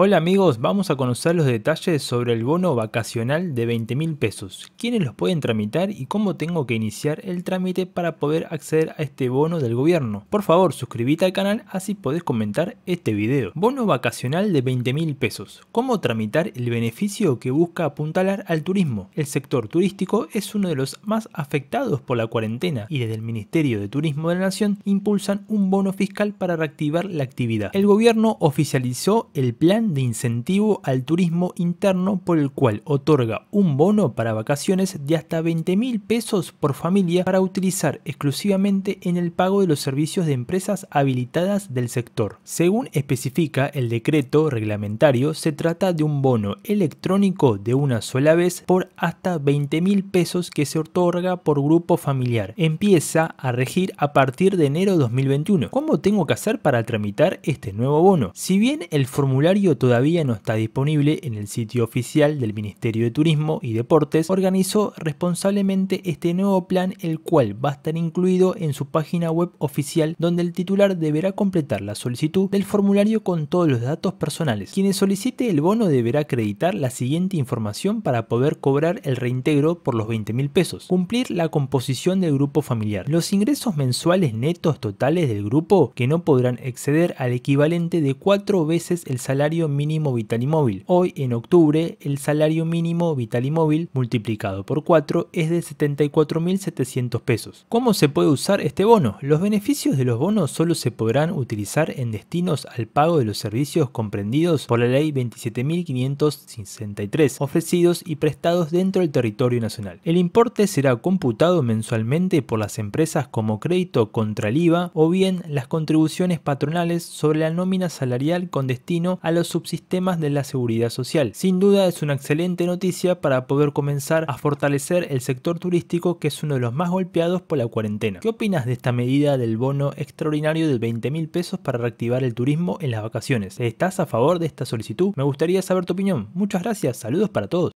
Hola amigos, vamos a conocer los detalles sobre el bono vacacional de 20 mil pesos, quiénes los pueden tramitar y cómo tengo que iniciar el trámite para poder acceder a este bono del gobierno. Por favor, suscríbete al canal así podés comentar este video. Bono vacacional de 20 mil pesos, cómo tramitar el beneficio que busca apuntalar al turismo. El sector turístico es uno de los más afectados por la cuarentena y desde el Ministerio de Turismo de la Nación impulsan un bono fiscal para reactivar la actividad. El gobierno oficializó el plan de incentivo al turismo interno por el cual otorga un bono para vacaciones de hasta 20 mil pesos por familia para utilizar exclusivamente en el pago de los servicios de empresas habilitadas del sector. Según especifica el decreto reglamentario, se trata de un bono electrónico de una sola vez por hasta 20 mil pesos que se otorga por grupo familiar. Empieza a regir a partir de enero 2021. ¿Cómo tengo que hacer para tramitar este nuevo bono? Si bien el formulario todavía no está disponible en el sitio oficial del Ministerio de Turismo y Deportes, organizó responsablemente este nuevo plan el cual va a estar incluido en su página web oficial donde el titular deberá completar la solicitud del formulario con todos los datos personales. Quienes solicite el bono deberá acreditar la siguiente información para poder cobrar el reintegro por los 20 mil pesos. Cumplir la composición del grupo familiar. Los ingresos mensuales netos totales del grupo que no podrán exceder al equivalente de cuatro veces el salario mínimo vital y móvil. Hoy, en octubre, el salario mínimo vital y móvil multiplicado por 4 es de 74.700 pesos. ¿Cómo se puede usar este bono? Los beneficios de los bonos solo se podrán utilizar en destinos al pago de los servicios comprendidos por la ley 27.563 ofrecidos y prestados dentro del territorio nacional. El importe será computado mensualmente por las empresas como crédito contra el IVA o bien las contribuciones patronales sobre la nómina salarial con destino a los subsistemas de la seguridad social. Sin duda es una excelente noticia para poder comenzar a fortalecer el sector turístico que es uno de los más golpeados por la cuarentena. ¿Qué opinas de esta medida del bono extraordinario de 20 mil pesos para reactivar el turismo en las vacaciones? ¿Estás a favor de esta solicitud? Me gustaría saber tu opinión. Muchas gracias, saludos para todos.